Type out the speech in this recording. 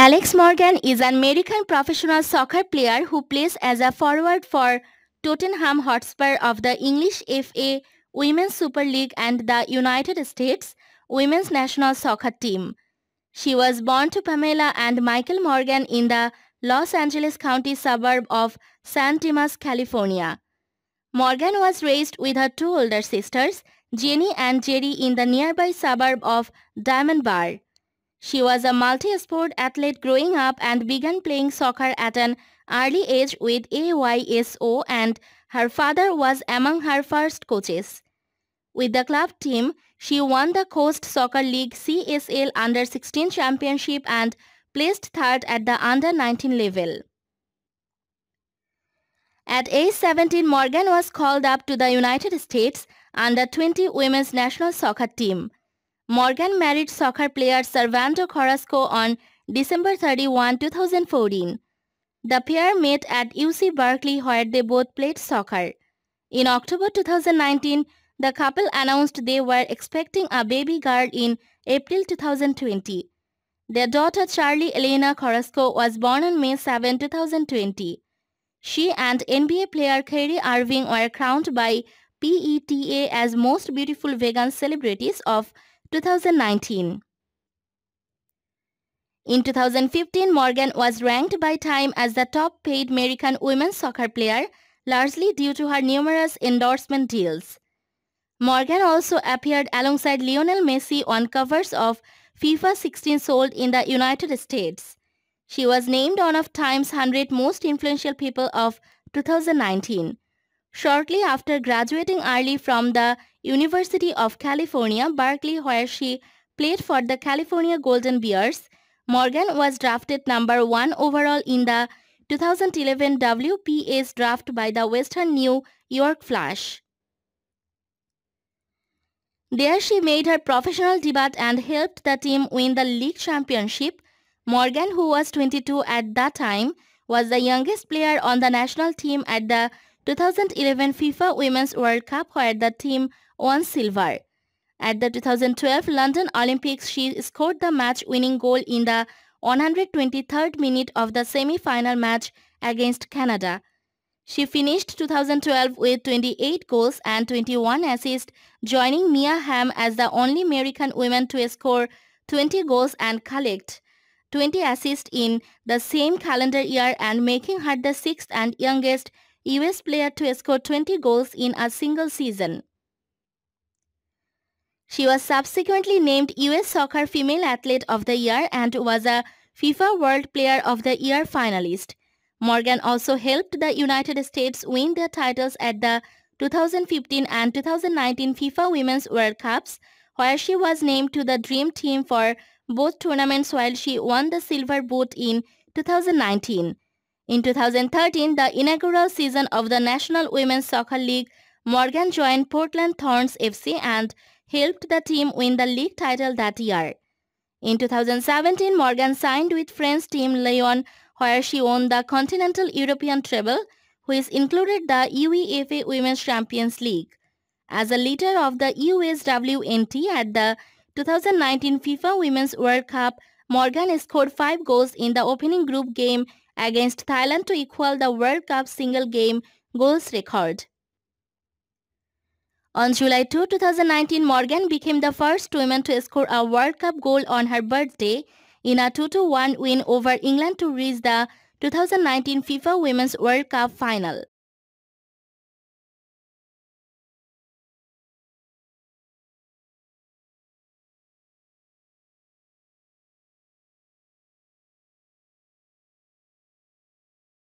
Alex Morgan is an American professional soccer player who plays as a forward for Tottenham Hotspur of the English FA Women's Super League and the United States Women's National Soccer Team. She was born to Pamela and Michael Morgan in the Los Angeles County suburb of San Dimas, California. Morgan was raised with her two older sisters, Jenny and Jerry in the nearby suburb of Diamond Bar. She was a multi-sport athlete growing up and began playing soccer at an early age with AYSO and her father was among her first coaches. With the club team, she won the Coast Soccer League CSL Under-16 Championship and placed third at the Under-19 level. At age 17, Morgan was called up to the United States Under-20 Women's National Soccer Team. Morgan married soccer player Servando Corasco on December 31, 2014. The pair met at UC Berkeley where they both played soccer. In October 2019, the couple announced they were expecting a baby girl in April 2020. Their daughter Charlie Elena Corasco was born on May 7, 2020. She and NBA player Kyrie Irving were crowned by PETA as Most Beautiful Vegan Celebrities of 2019. In 2015, Morgan was ranked by Time as the top paid American women's soccer player, largely due to her numerous endorsement deals. Morgan also appeared alongside Lionel Messi on covers of FIFA 16 sold in the United States. She was named one of Time's 100 most influential people of 2019. Shortly after graduating early from the University of California, Berkeley where she played for the California Golden Bears. Morgan was drafted number 1 overall in the 2011 WPA's draft by the Western New York Flash. There she made her professional debut and helped the team win the league championship. Morgan, who was 22 at that time, was the youngest player on the national team at the 2011 FIFA Women's World Cup where the team won silver. At the 2012 London Olympics, she scored the match-winning goal in the 123rd minute of the semi-final match against Canada. She finished 2012 with 28 goals and 21 assists, joining Mia Hamm as the only American woman to score 20 goals and collect 20 assists in the same calendar year and making her the sixth and youngest US player to score 20 goals in a single season. She was subsequently named US Soccer Female Athlete of the Year and was a FIFA World Player of the Year finalist. Morgan also helped the United States win their titles at the 2015 and 2019 FIFA Women's World Cups, where she was named to the Dream Team for both tournaments while she won the Silver Boot in 2019. In 2013, the inaugural season of the National Women's Soccer League, Morgan joined Portland Thorns FC and helped the team win the league title that year. In 2017, Morgan signed with French team Lyon, where she won the Continental European treble, which included the UEFA Women's Champions League. As a leader of the USWNT at the 2019 FIFA Women's World Cup, Morgan scored 5 goals in the opening group game against Thailand to equal the World Cup single game goals record. On July 2, 2019, Morgan became the first woman to score a World Cup goal on her birthday in a 2-1 win over England to reach the 2019 FIFA Women's World Cup final.